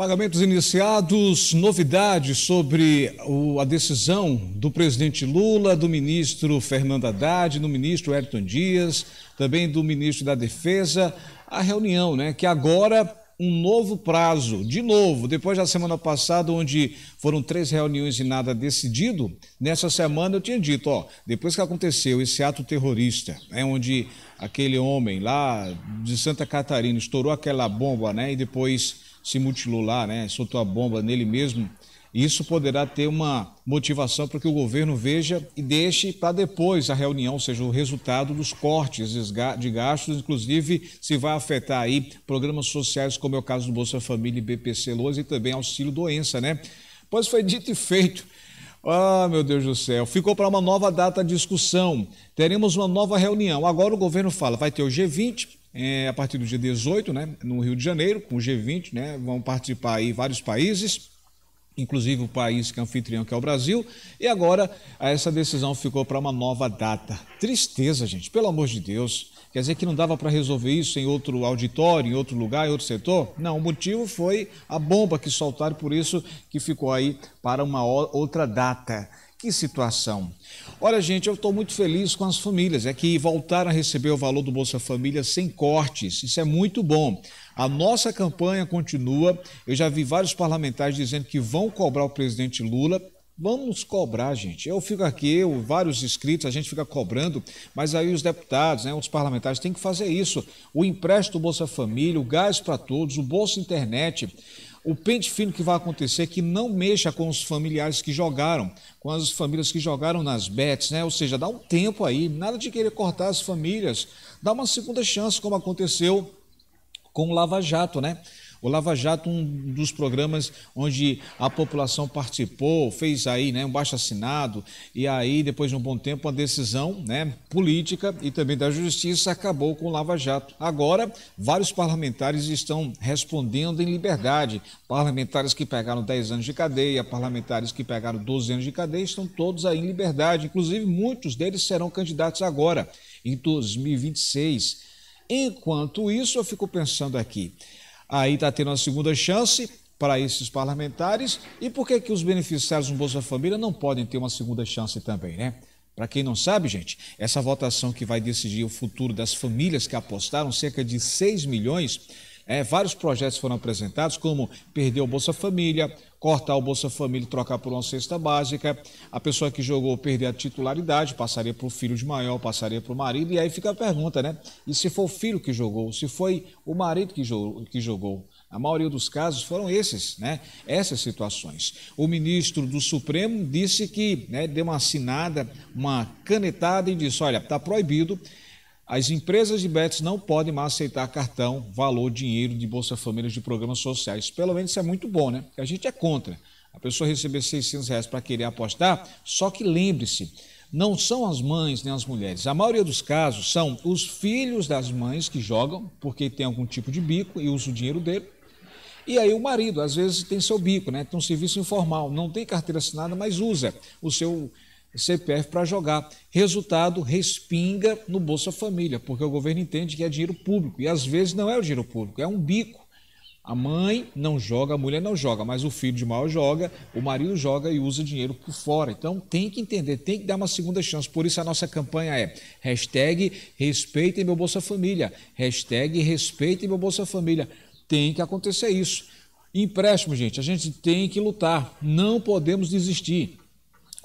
Pagamentos iniciados, novidades sobre o, a decisão do presidente Lula, do ministro Fernando Haddad, do ministro Elton Dias, também do ministro da Defesa, a reunião, né? Que agora um novo prazo, de novo, depois da semana passada, onde foram três reuniões e nada decidido, nessa semana eu tinha dito, ó, depois que aconteceu esse ato terrorista, né, onde aquele homem lá de Santa Catarina estourou aquela bomba, né, e depois se mutilou lá, né, soltou a bomba nele mesmo, isso poderá ter uma motivação para que o governo veja e deixe para depois a reunião, ou seja, o resultado dos cortes de gastos, inclusive se vai afetar aí programas sociais, como é o caso do Bolsa Família e BPC Loas e também auxílio doença, né? Pois foi dito e feito. Ah, meu Deus do céu. Ficou para uma nova data de discussão. Teremos uma nova reunião. Agora o governo fala, vai ter o G20, é, a partir do dia 18, né, no Rio de Janeiro, com o G20, né, vão participar aí vários países, inclusive o país que é anfitrião, que é o Brasil, e agora essa decisão ficou para uma nova data. Tristeza, gente, pelo amor de Deus. Quer dizer que não dava para resolver isso em outro auditório, em outro lugar, em outro setor? Não, o motivo foi a bomba que soltaram, por isso que ficou aí para uma outra data. Que situação. Olha, gente, eu estou muito feliz com as famílias, é que voltaram a receber o valor do Bolsa Família sem cortes. Isso é muito bom. A nossa campanha continua. Eu já vi vários parlamentares dizendo que vão cobrar o presidente Lula. Vamos cobrar, gente. Eu fico aqui, eu, vários inscritos, a gente fica cobrando, mas aí os deputados, né, os parlamentares têm que fazer isso. O empréstimo Bolsa Família, o gás para todos, o Bolsa Internet. O pente fino que vai acontecer é que não mexa com os familiares que jogaram, com as famílias que jogaram nas bets, né? Ou seja, dá um tempo aí, nada de querer cortar as famílias, dá uma segunda chance, como aconteceu com o Lava Jato, né? O Lava Jato, um dos programas onde a população participou, fez aí né, um baixo assinado, e aí, depois de um bom tempo, uma decisão né, política e também da justiça acabou com o Lava Jato. Agora, vários parlamentares estão respondendo em liberdade. Parlamentares que pegaram 10 anos de cadeia, parlamentares que pegaram 12 anos de cadeia, estão todos aí em liberdade. Inclusive, muitos deles serão candidatos agora, em 2026. Enquanto isso, eu fico pensando aqui aí está tendo uma segunda chance para esses parlamentares. E por que, que os beneficiários do Bolsa Família não podem ter uma segunda chance também, né? Para quem não sabe, gente, essa votação que vai decidir o futuro das famílias que apostaram cerca de 6 milhões, é, vários projetos foram apresentados, como perder o Bolsa Família, cortar o Bolsa Família e trocar por uma cesta básica. A pessoa que jogou perder a titularidade, passaria para o filho de maior, passaria para o marido. E aí fica a pergunta, né? E se foi o filho que jogou? Se foi o marido que jogou? Que jogou? A maioria dos casos foram esses, né? essas situações. O ministro do Supremo disse que né, deu uma assinada, uma canetada e disse: olha, está proibido as empresas de bets não podem mais aceitar cartão, valor, dinheiro de Bolsa Família de programas sociais. Pelo menos isso é muito bom, né? a gente é contra. A pessoa receber 600 reais para querer apostar, só que lembre-se, não são as mães nem as mulheres. A maioria dos casos são os filhos das mães que jogam, porque tem algum tipo de bico e usa o dinheiro dele. E aí o marido, às vezes, tem seu bico, né? Tem um serviço informal, não tem carteira assinada, mas usa o seu CPF para jogar. Resultado, respinga no Bolsa Família, porque o governo entende que é dinheiro público. E às vezes não é o dinheiro público, é um bico. A mãe não joga, a mulher não joga, mas o filho de maior joga, o marido joga e usa dinheiro por fora. Então tem que entender, tem que dar uma segunda chance. Por isso a nossa campanha é hashtag respeitem meu Bolsa Família, hashtag respeitem meu Bolsa Família. Tem que acontecer isso. Empréstimo, gente, a gente tem que lutar, não podemos desistir.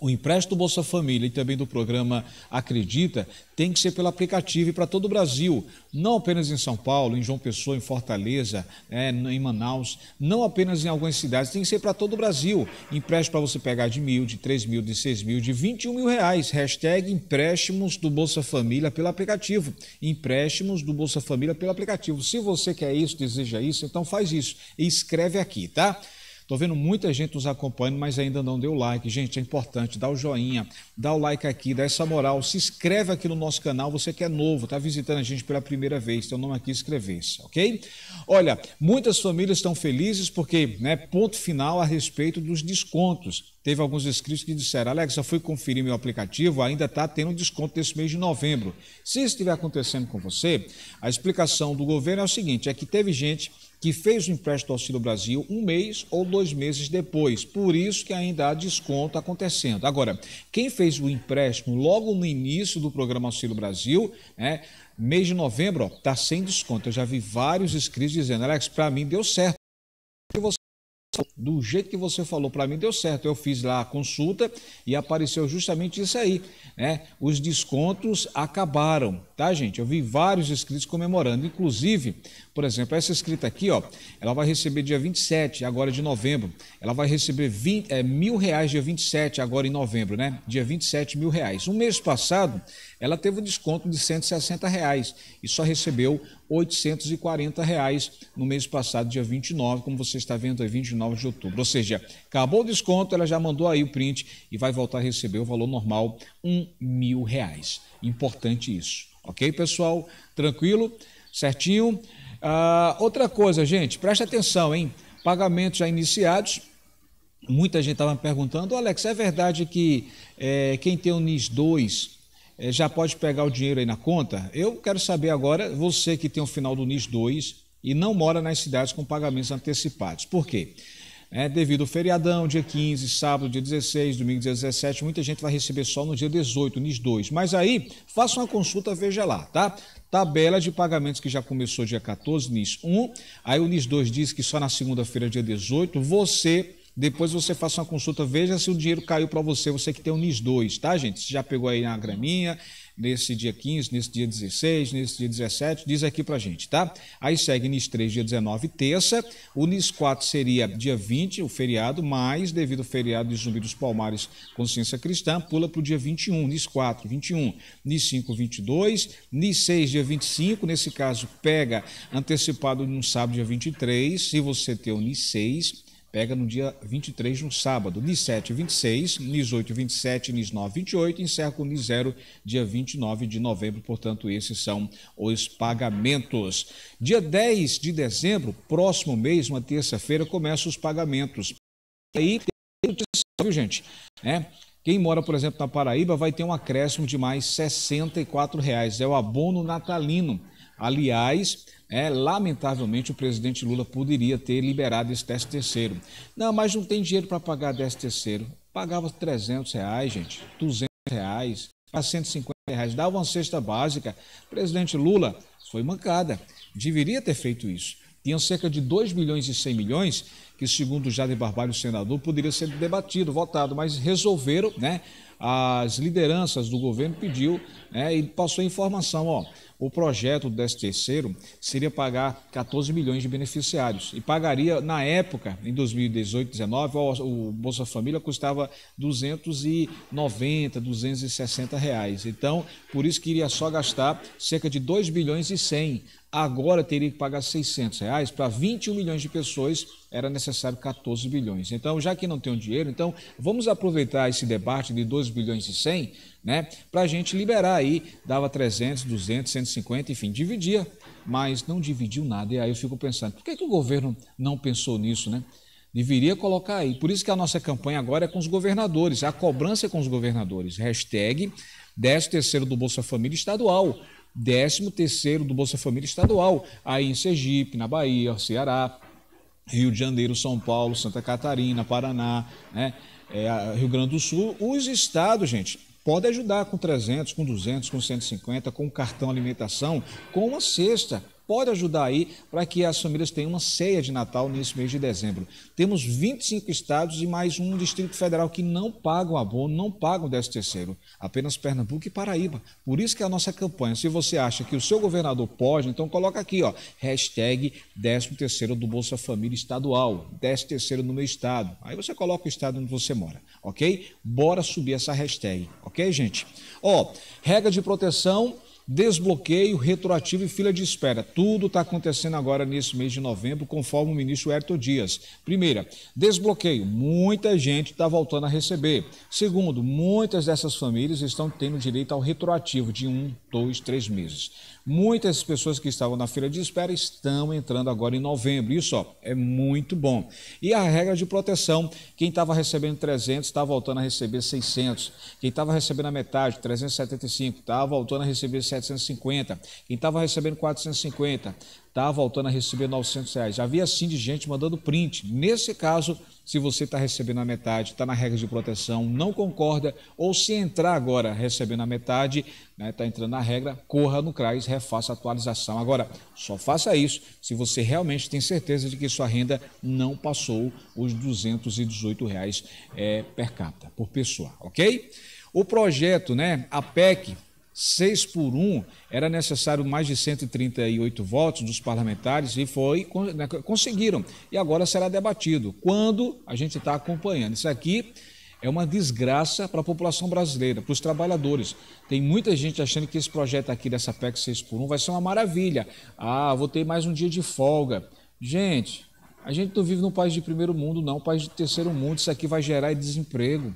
O empréstimo Bolsa Família e também do programa Acredita tem que ser pelo aplicativo e para todo o Brasil, não apenas em São Paulo, em João Pessoa, em Fortaleza, é, em Manaus, não apenas em algumas cidades, tem que ser para todo o Brasil. Empréstimo para você pegar de mil, de três mil, de seis mil, de vinte e um mil reais. Hashtag empréstimos do Bolsa Família pelo aplicativo. Empréstimos do Bolsa Família pelo aplicativo. Se você quer isso, deseja isso, então faz isso e escreve aqui, tá? Estou vendo muita gente nos acompanhando, mas ainda não deu like. Gente, é importante, dá o joinha, dá o like aqui, dá essa moral, se inscreve aqui no nosso canal, você que é novo, está visitando a gente pela primeira vez, teu nome aqui, inscrever-se, ok? Olha, muitas famílias estão felizes porque, né, ponto final a respeito dos descontos. Teve alguns inscritos que disseram, Alex, eu fui conferir meu aplicativo, ainda está tendo um desconto desse mês de novembro. Se isso estiver acontecendo com você, a explicação do governo é o seguinte, é que teve gente que fez o empréstimo do Auxílio Brasil um mês ou dois meses depois. Por isso que ainda há desconto acontecendo. Agora, quem fez o empréstimo logo no início do programa Auxílio Brasil, né, mês de novembro, está sem desconto. Eu já vi vários inscritos dizendo, Alex, para mim deu certo. Do jeito que você falou para mim, deu certo. Eu fiz lá a consulta e apareceu justamente isso aí. Né? Os descontos acabaram tá, gente? Eu vi vários escritos comemorando. Inclusive, por exemplo, essa escrita aqui, ó, ela vai receber dia 27, agora de novembro. Ela vai receber 20, é, eh, mil reais dia 27, agora em novembro, né? Dia 27, mil reais. Um mês passado, ela teve um desconto de 160 reais e só recebeu 840 reais no mês passado, dia 29, como você está vendo, é 29 de outubro. Ou seja, acabou o desconto, ela já mandou aí o print e vai voltar a receber o valor normal, um mil reais. Importante isso. Ok, pessoal? Tranquilo? Certinho? Ah, outra coisa, gente, preste atenção, hein? Pagamentos já iniciados. Muita gente estava me perguntando, Alex, é verdade que é, quem tem o NIS 2 é, já pode pegar o dinheiro aí na conta? Eu quero saber agora, você que tem o final do NIS 2 e não mora nas cidades com pagamentos antecipados. Por quê? É, devido ao feriadão, dia 15, sábado, dia 16, domingo, dia 17, muita gente vai receber só no dia 18, NIS 2. Mas aí, faça uma consulta, veja lá, tá? Tabela de pagamentos que já começou dia 14, NIS 1. Aí o NIS 2 diz que só na segunda-feira, dia 18, você depois você faça uma consulta, veja se o dinheiro caiu para você, você que tem o NIS 2, tá, gente? Você já pegou aí a graminha, nesse dia 15, nesse dia 16, nesse dia 17, diz aqui pra gente, tá? Aí segue NIS 3, dia 19, terça. O NIS 4 seria dia 20, o feriado, mas devido ao feriado de Zumbi dos Palmares, Consciência Cristã, pula pro dia 21, NIS 4, 21, NIS 5, 22, NIS 6, dia 25, nesse caso pega antecipado no sábado, dia 23, se você tem o NIS 6, pega no dia 23, no sábado. NIS 7, 26, NIS 8, 27, NIS 9, 28, encerra com NIS 0, dia 29 de novembro. Portanto, esses são os pagamentos. Dia 10 de dezembro, próximo mês, uma terça-feira, começam os pagamentos. E aí tem notícia, viu, gente? É. Quem mora, por exemplo, na Paraíba vai ter um acréscimo de mais R$ 64. Reais. É o abono natalino Aliás, é, lamentavelmente, o presidente Lula poderia ter liberado esse teste terceiro. Não, mas não tem dinheiro para pagar teste terceiro. Pagava 300 reais, gente, 200 reais, para 150 reais, dava uma cesta básica. Presidente Lula foi mancada, deveria ter feito isso. Tinha cerca de 2 milhões e 100 milhões, que segundo Jade Barbalho, senador, poderia ser debatido, votado, mas resolveram, né? As lideranças do governo pediu né, e passou a informação, ó, o projeto do 13 terceiro seria pagar 14 milhões de beneficiários e pagaria, na época, em 2018, 2019, o Bolsa Família custava 290, 260 reais. Então, por isso que iria só gastar cerca de 2 bilhões e 100 agora teria que pagar 600 reais, para 21 milhões de pessoas era necessário 14 bilhões. Então, já que não tem o dinheiro, então vamos aproveitar esse debate de 12 bilhões e 100, né, para a gente liberar aí, dava 300, 200, 150, enfim, dividia, mas não dividiu nada. E aí eu fico pensando, por que, que o governo não pensou nisso, né? Deveria colocar aí. Por isso que a nossa campanha agora é com os governadores, é a cobrança é com os governadores. Hashtag 13 terceiro do Bolsa Família Estadual décimo terceiro do Bolsa Família estadual, aí em Sergipe, na Bahia, Ceará, Rio de Janeiro, São Paulo, Santa Catarina, Paraná, né? É, Rio Grande do Sul, os estados, gente, podem ajudar com 300, com 200, com 150, com cartão alimentação, com uma cesta pode ajudar aí para que as famílias tenham uma ceia de Natal nesse mês de dezembro. Temos 25 estados e mais um Distrito Federal que não pagam abono, não pagam 13 terceiro, apenas Pernambuco e Paraíba. Por isso que é a nossa campanha. Se você acha que o seu governador pode, então coloca aqui, ó, hashtag 13 terceiro do Bolsa Família Estadual, 13 terceiro no meu estado. Aí você coloca o estado onde você mora, ok? Bora subir essa hashtag, ok, gente? Ó, regra de proteção desbloqueio, retroativo e fila de espera. Tudo está acontecendo agora nesse mês de novembro, conforme o ministro Herto Dias. Primeira, desbloqueio. Muita gente está voltando a receber. Segundo, muitas dessas famílias estão tendo direito ao retroativo de um, dois, três meses. Muitas pessoas que estavam na fila de espera estão entrando agora em novembro. Isso ó, é muito bom. E a regra de proteção: quem estava recebendo 300 está voltando a receber 600. Quem estava recebendo a metade, 375, está voltando a receber 750. Quem estava recebendo 450, está voltando a receber 900 reais. Havia assim de gente mandando print. Nesse caso, se você está recebendo a metade, está na regra de proteção, não concorda, ou se entrar agora recebendo a metade, está né, tá entrando na regra, corra no CRAS, refaça a atualização. Agora, só faça isso se você realmente tem certeza de que sua renda não passou os R$ 218 reais, é, per capita, por pessoa, ok? O projeto, né, a PEC 6 por 1 era necessário mais de 138 votos dos parlamentares e foi né, conseguiram. E agora será debatido. Quando a gente está acompanhando isso aqui é uma desgraça para a população brasileira, para os trabalhadores. Tem muita gente achando que esse projeto aqui dessa PEC 6 por 1 vai ser uma maravilha. Ah, vou ter mais um dia de folga. Gente, a gente não vive num país de primeiro mundo, não, um país de terceiro mundo. Isso aqui vai gerar desemprego.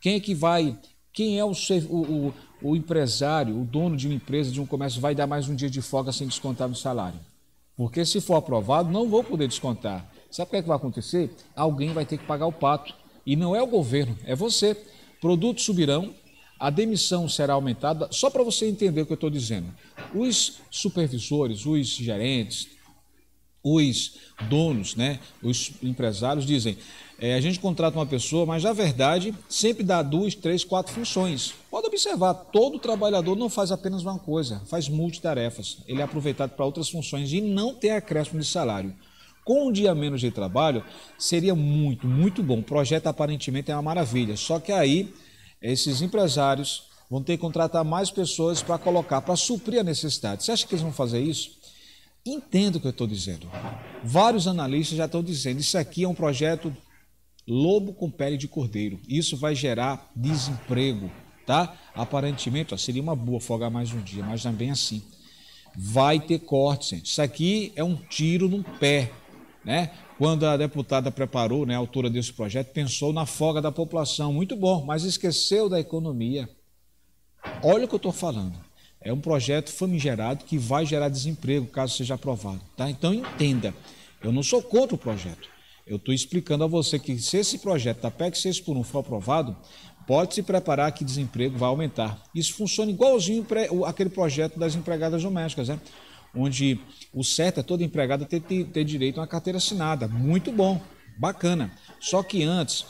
Quem é que vai quem é o, o, o empresário, o dono de uma empresa, de um comércio, vai dar mais um dia de folga sem descontar no salário. Porque se for aprovado, não vou poder descontar. Sabe o que, é que vai acontecer? Alguém vai ter que pagar o pato. E não é o governo, é você. Produtos subirão, a demissão será aumentada. Só para você entender o que eu estou dizendo. Os supervisores, os gerentes, os donos, né, os empresários dizem: é, a gente contrata uma pessoa, mas na verdade sempre dá duas, três, quatro funções. Pode observar, todo trabalhador não faz apenas uma coisa, faz multitarefas. Ele é aproveitado para outras funções e não tem acréscimo de salário. Com um dia menos de trabalho, seria muito, muito bom. O projeto aparentemente é uma maravilha. Só que aí, esses empresários vão ter que contratar mais pessoas para colocar, para suprir a necessidade. Você acha que eles vão fazer isso? Entendo o que eu estou dizendo. Vários analistas já estão dizendo: isso aqui é um projeto lobo com pele de cordeiro. Isso vai gerar desemprego tá? Aparentemente, ó, seria uma boa folgar mais um dia, mas também assim. Vai ter corte, gente. Isso aqui é um tiro no pé, né? Quando a deputada preparou, né, a autora desse projeto, pensou na folga da população, muito bom, mas esqueceu da economia. Olha o que eu estou falando. É um projeto famigerado que vai gerar desemprego caso seja aprovado, tá? Então entenda. Eu não sou contra o projeto. Eu estou explicando a você que se esse projeto da PEC 6 por 1 for aprovado, pode se preparar que desemprego vai aumentar. Isso funciona igualzinho para aquele projeto das empregadas domésticas, né? onde o certo é toda empregada ter, ter direito a uma carteira assinada. Muito bom, bacana. Só que antes,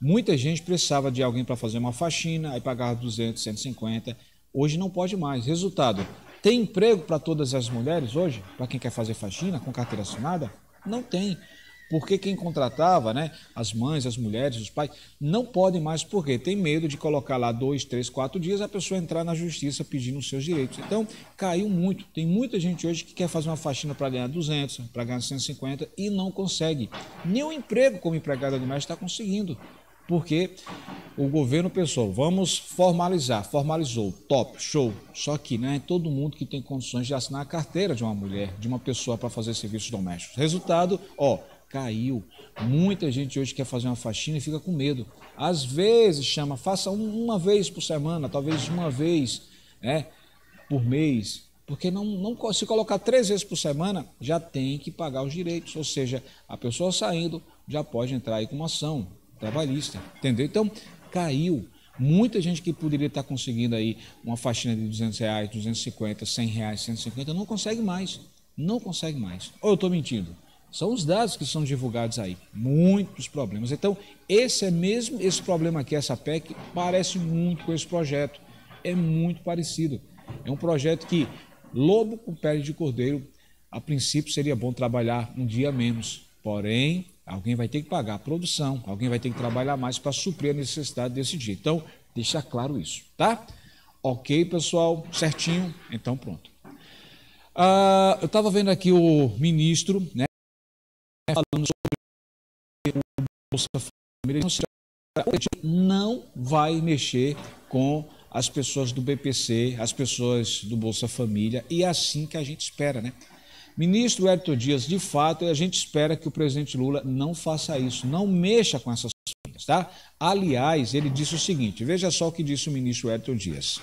muita gente precisava de alguém para fazer uma faxina, aí pagava 200, 150. Hoje não pode mais. Resultado, tem emprego para todas as mulheres hoje? Para quem quer fazer faxina com carteira assinada? Não tem. Porque quem contratava, né, as mães, as mulheres, os pais, não podem mais porque tem medo de colocar lá dois, três, quatro dias a pessoa entrar na justiça pedindo os seus direitos. Então, caiu muito. Tem muita gente hoje que quer fazer uma faxina para ganhar 200, para ganhar 150 e não consegue. Nem o emprego como empregada doméstica está tá conseguindo. Porque o governo pensou, vamos formalizar, formalizou, top, show. Só que não é todo mundo que tem condições de assinar a carteira de uma mulher, de uma pessoa para fazer serviços domésticos. Resultado, ó, caiu. Muita gente hoje quer fazer uma faxina e fica com medo. Às vezes chama, faça uma vez por semana, talvez uma vez né, por mês. Porque não, não, se colocar três vezes por semana, já tem que pagar os direitos. Ou seja, a pessoa saindo já pode entrar aí com uma ação trabalhista. Entendeu? Então, caiu. Muita gente que poderia estar conseguindo aí uma faxina de 200 reais, 250, 100 reais, 150, não consegue mais. Não consegue mais. Ou eu estou mentindo? São os dados que são divulgados aí, muitos problemas. Então, esse é mesmo esse problema aqui, essa PEC parece muito com esse projeto. É muito parecido. É um projeto que lobo com pele de cordeiro, a princípio seria bom trabalhar um dia menos. Porém, alguém vai ter que pagar a produção, alguém vai ter que trabalhar mais para suprir a necessidade desse dia. Então, deixar claro isso, tá? Ok, pessoal, certinho? Então, pronto. Uh, eu estava vendo aqui o ministro, né? falando sobre o Bolsa Família, então, não vai mexer com as pessoas do BPC, as pessoas do Bolsa Família, e é assim que a gente espera, né? Ministro Hélio Dias, de fato, a gente espera que o presidente Lula não faça isso, não mexa com essas famílias, tá? Aliás, ele disse o seguinte, veja só o que disse o ministro Hélio Dias.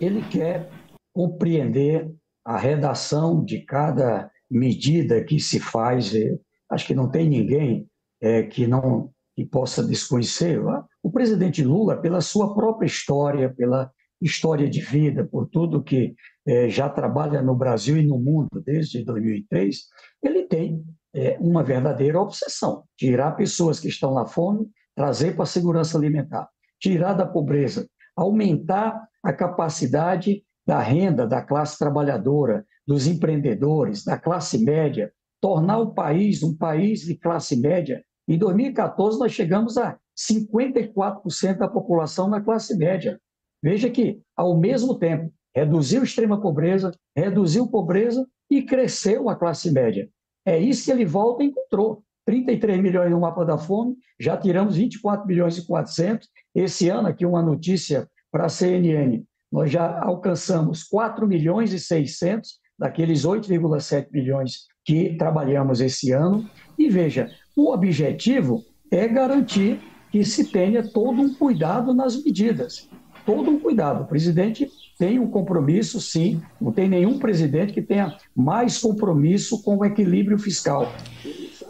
Ele quer compreender a redação de cada medida que se faz, é, acho que não tem ninguém é, que não que possa desconhecer. Ah, o presidente Lula, pela sua própria história, pela história de vida, por tudo que é, já trabalha no Brasil e no mundo desde 2003, ele tem é, uma verdadeira obsessão: tirar pessoas que estão na fome, trazer para a segurança alimentar, tirar da pobreza, aumentar a capacidade da renda da classe trabalhadora, dos empreendedores, da classe média, tornar o país um país de classe média. Em 2014, nós chegamos a 54% da população na classe média. Veja que, ao mesmo tempo, reduziu a extrema pobreza, reduziu a pobreza e cresceu a classe média. É isso que ele volta e encontrou. 33 milhões no mapa da fome, já tiramos 24 milhões e 400. Esse ano, aqui uma notícia para a CNN, nós já alcançamos 4 milhões e 600 daqueles 8,7 bilhões que trabalhamos esse ano. E veja, o objetivo é garantir que se tenha todo um cuidado nas medidas. Todo um cuidado. O presidente tem um compromisso, sim. Não tem nenhum presidente que tenha mais compromisso com o equilíbrio fiscal.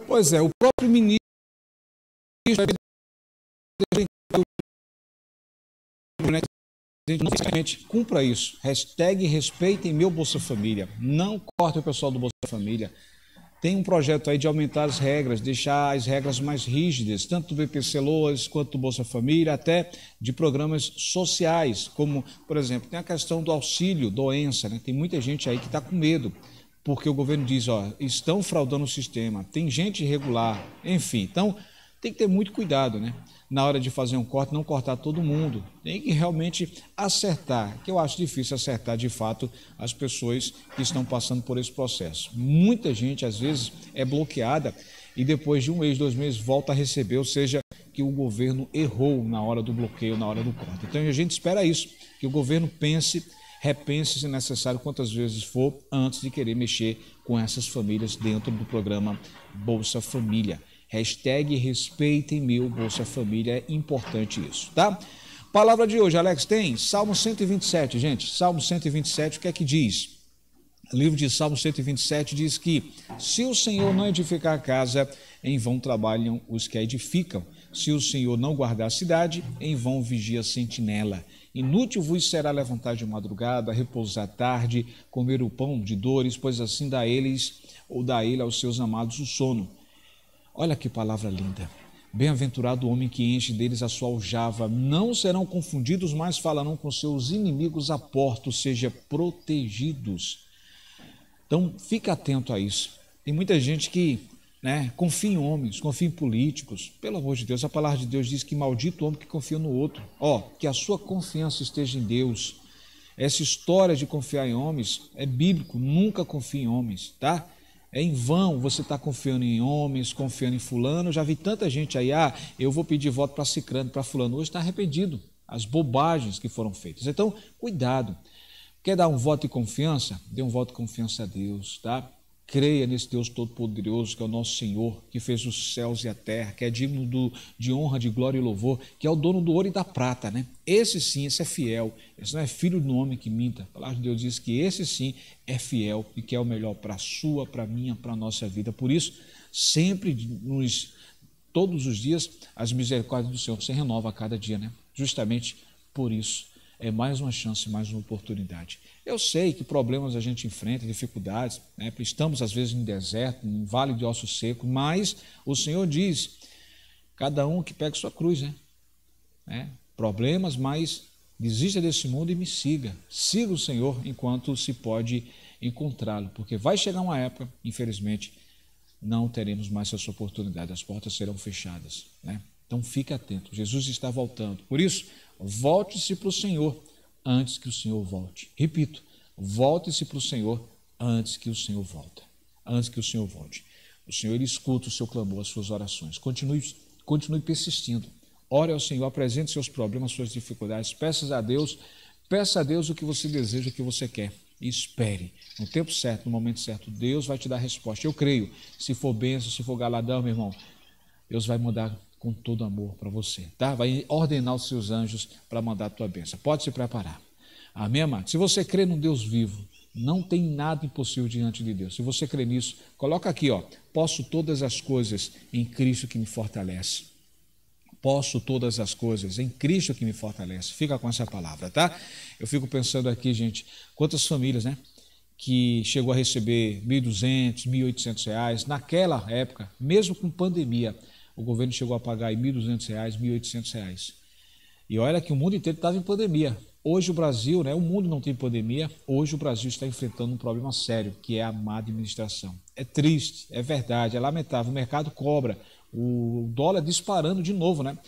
Pois é, o próprio ministro gente não fisicamente cumpra isso. Hashtag respeitem meu Bolsa Família. Não corte o pessoal do Bolsa Família. Tem um projeto aí de aumentar as regras, deixar as regras mais rígidas, tanto do BPC Loas quanto do Bolsa Família, até de programas sociais, como, por exemplo, tem a questão do auxílio, doença, né? Tem muita gente aí que está com medo, porque o governo diz, ó, estão fraudando o sistema, tem gente irregular, enfim. Então, tem que ter muito cuidado, né? Na hora de fazer um corte, não cortar todo mundo. Tem que realmente acertar, que eu acho difícil acertar de fato as pessoas que estão passando por esse processo. Muita gente, às vezes, é bloqueada e depois de um mês, dois meses, volta a receber, ou seja, que o governo errou na hora do bloqueio, na hora do corte. Então a gente espera isso, que o governo pense, repense se necessário quantas vezes for, antes de querer mexer com essas famílias dentro do programa Bolsa Família. Hashtag respeitem-me o Bolsa Família, é importante isso, tá? Palavra de hoje, Alex, tem Salmo 127, gente. Salmo 127, o que é que diz? O livro de Salmo 127 diz que se o Senhor não edificar a casa, em vão trabalham os que a edificam. Se o Senhor não guardar a cidade, em vão vigia a sentinela. Inútil vos será levantar de madrugada, repousar tarde, comer o pão de dores, pois assim dá eles ou dá ele aos seus amados o sono. Olha que palavra linda. Bem-aventurado o homem que enche deles a sua aljava. Não serão confundidos, mas falarão com seus inimigos a porta, ou seja, protegidos. Então, fique atento a isso. Tem muita gente que né, confia em homens, confia em políticos. Pelo amor de Deus, a palavra de Deus diz que maldito o homem que confia no outro. Ó, que a sua confiança esteja em Deus. Essa história de confiar em homens é bíblico, nunca confie em homens, tá? É em vão você estar tá confiando em homens, confiando em fulano. Eu já vi tanta gente aí, ah, eu vou pedir voto para Cicrano, para fulano. Hoje está arrependido, as bobagens que foram feitas. Então, cuidado. Quer dar um voto de confiança? Dê um voto de confiança a Deus, tá? Creia nesse Deus Todo-Poderoso, que é o nosso Senhor, que fez os céus e a terra, que é digno do, de honra, de glória e louvor, que é o dono do ouro e da prata, né? Esse sim, esse é fiel. Esse não é filho do homem que minta. A palavra de Deus diz que esse sim é fiel e que é o melhor para a sua, para a minha, para a nossa vida. Por isso, sempre nos todos os dias as misericórdias do Senhor se renova a cada dia, né? Justamente por isso é mais uma chance, mais uma oportunidade. Eu sei que problemas a gente enfrenta, dificuldades, né? estamos às vezes em deserto, em vale de osso seco, mas o Senhor diz: cada um que pega sua cruz, né? É, problemas, mas desista desse mundo e me siga. Siga o Senhor enquanto se pode encontrá-lo, porque vai chegar uma época, infelizmente, não teremos mais essa oportunidade, as portas serão fechadas, né? Então fique atento, Jesus está voltando. Por isso, Volte-se para o Senhor antes que o Senhor volte. Repito, volte-se para o Senhor antes que o Senhor volte. Antes que o Senhor volte. O Senhor ele escuta o seu clamor, as suas orações. Continue, continue persistindo. Ore ao Senhor, apresente seus problemas, suas dificuldades. Peça a Deus, peça a Deus o que você deseja, o que você quer. E espere. No tempo certo, no momento certo, Deus vai te dar a resposta. Eu creio. Se for bênção, se for galadão, meu irmão, Deus vai mudar com todo amor para você, tá? Vai ordenar os seus anjos para mandar a tua bênção. Pode se preparar. Amém, amado? Se você crê num Deus vivo, não tem nada impossível diante de Deus. Se você crê nisso, coloca aqui, ó, posso todas as coisas em Cristo que me fortalece. Posso todas as coisas em Cristo que me fortalece. Fica com essa palavra, tá? Eu fico pensando aqui, gente, quantas famílias, né, que chegou a receber 1.200, 1.800 reais naquela época, mesmo com pandemia o governo chegou a pagar R$ 1.200, R$ 1.800. E olha que o mundo inteiro estava em pandemia. Hoje o Brasil, né, o mundo não tem pandemia, hoje o Brasil está enfrentando um problema sério, que é a má administração. É triste, é verdade, é lamentável, o mercado cobra, o dólar disparando de novo, né?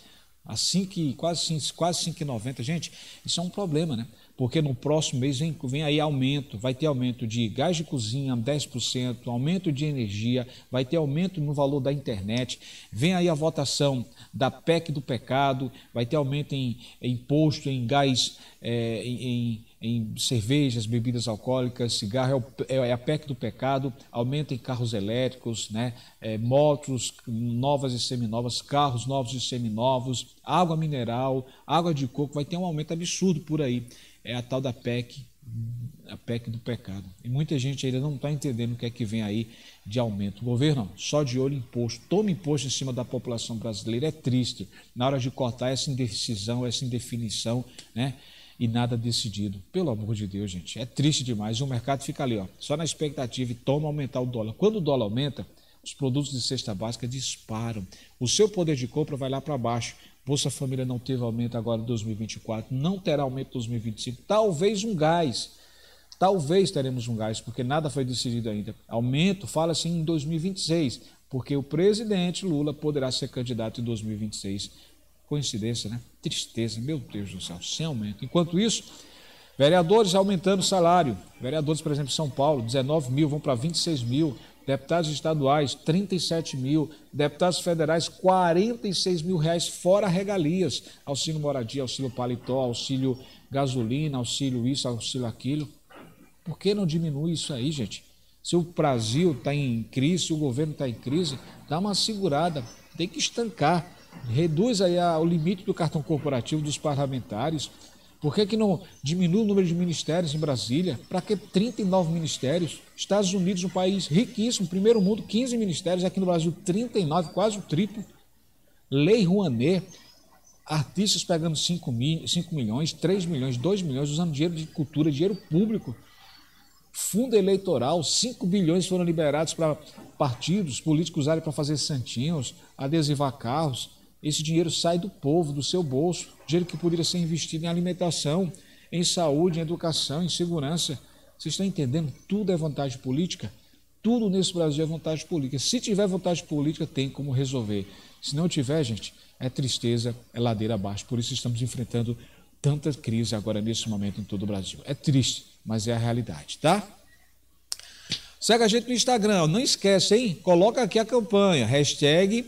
Assim que quase 5, assim, quase gente, isso é um problema, né? porque no próximo mês vem, vem, aí aumento, vai ter aumento de gás de cozinha 10%, aumento de energia, vai ter aumento no valor da internet, vem aí a votação da PEC do pecado, vai ter aumento em, imposto, em gás, é, em, em, cervejas, bebidas alcoólicas, cigarro, é, é, é, a PEC do pecado, aumento em carros elétricos, né, é, motos novas e seminovas, carros novos e seminovos, água mineral, água de coco, vai ter um aumento absurdo por aí é a tal da PEC, a PEC do pecado. E muita gente ainda não está entendendo o que é que vem aí de aumento. O governo só de olho imposto, toma imposto em cima da população brasileira, é triste. Na hora de cortar essa indecisão, essa indefinição, né? E nada decidido. Pelo amor de Deus, gente, é triste demais. O mercado fica ali, ó, só na expectativa e toma aumentar o dólar. Quando o dólar aumenta, os produtos de cesta básica disparam. O seu poder de compra vai lá para baixo. Bolsa Família não teve aumento agora em 2024, não terá aumento em 2025, talvez um gás. Talvez teremos um gás, porque nada foi decidido ainda. Aumento, fala-se assim, em 2026, porque o presidente Lula poderá ser candidato em 2026. Coincidência, né? Tristeza, meu Deus do céu, sem aumento. Enquanto isso, vereadores aumentando o salário. Vereadores, por exemplo, em São Paulo, 19 mil, vão para 26 mil deputados estaduais, 37 mil, deputados federais, 46 mil reais, fora regalias, auxílio moradia, auxílio paletó, auxílio gasolina, auxílio isso, auxílio aquilo. Por que não diminui isso aí, gente? Se o Brasil está em crise, se o governo está em crise, dá uma segurada, tem que estancar. Reduz aí a, o limite do cartão corporativo dos parlamentares, por que, que não diminui o número de ministérios em Brasília? Para que 39 ministérios? Estados Unidos, um país riquíssimo, primeiro mundo, 15 ministérios, aqui no Brasil 39, quase o triplo. Lei Rouanet, artistas pegando 5, mil, 5 milhões, 3 milhões, 2 milhões, usando dinheiro de cultura, dinheiro público. Fundo eleitoral, 5 bilhões foram liberados para partidos, políticos usarem para fazer santinhos, adesivar carros esse dinheiro sai do povo, do seu bolso, dinheiro que poderia ser investido em alimentação, em saúde, em educação, em segurança. Vocês estão entendendo? Tudo é vontade política. Tudo nesse Brasil é vontade política. Se tiver vontade política, tem como resolver. Se não tiver, gente, é tristeza, é ladeira abaixo. Por isso estamos enfrentando tanta crise agora nesse momento em todo o Brasil. É triste, mas é a realidade, tá? Segue a gente no Instagram, não esquece, hein? Coloca aqui a campanha, hashtag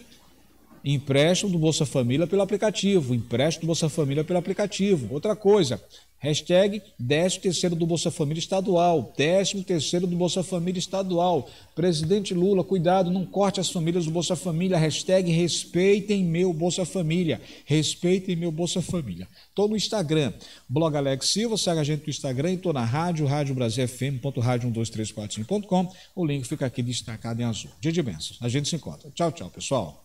empréstimo do Bolsa Família pelo aplicativo, empréstimo do Bolsa Família pelo aplicativo. Outra coisa, hashtag 13º do Bolsa Família Estadual, 13º do Bolsa Família Estadual. Presidente Lula, cuidado, não corte as famílias do Bolsa Família, hashtag respeitem meu Bolsa Família, respeitem meu Bolsa Família. Estou no Instagram, blog Alex Silva, segue a gente no Instagram e estou na rádio, radiobrasilfm.radio12345.com. O link fica aqui destacado em azul. Dia de bênçãos. A gente se encontra. Tchau, tchau, pessoal.